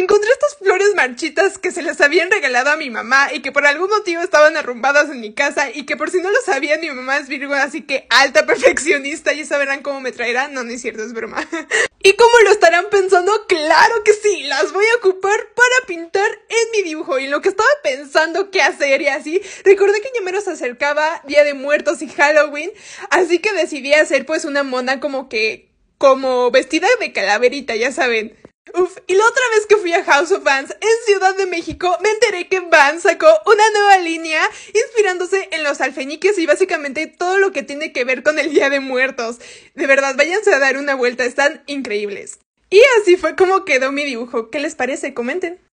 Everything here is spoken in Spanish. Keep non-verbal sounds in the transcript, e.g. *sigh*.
encontré estas flores marchitas que se las habían regalado a mi mamá y que por algún motivo estaban arrumbadas en mi casa y que por si no lo sabían, mi mamá es Virgo, así que alta perfeccionista, ya sabrán cómo me traerán. No, no es cierto, es broma. *laughs* ¿Y cómo lo estarán pensando? Claro que sí, las voy a ocupar para pintar en mi dibujo. Y lo que estaba pensando qué hacer y así, recordé que ya me se acercaba Día de Muertos y Halloween, así que decidí hacer pues una mona como que, como vestida de calaverita, ya saben. Uf, y la otra vez que fui a House of Vans en Ciudad de México, me enteré que Vans sacó una nueva línea inspirándose en los alfeñiques y básicamente todo lo que tiene que ver con el Día de Muertos. De verdad, váyanse a dar una vuelta, están increíbles. Y así fue como quedó mi dibujo. ¿Qué les parece? Comenten.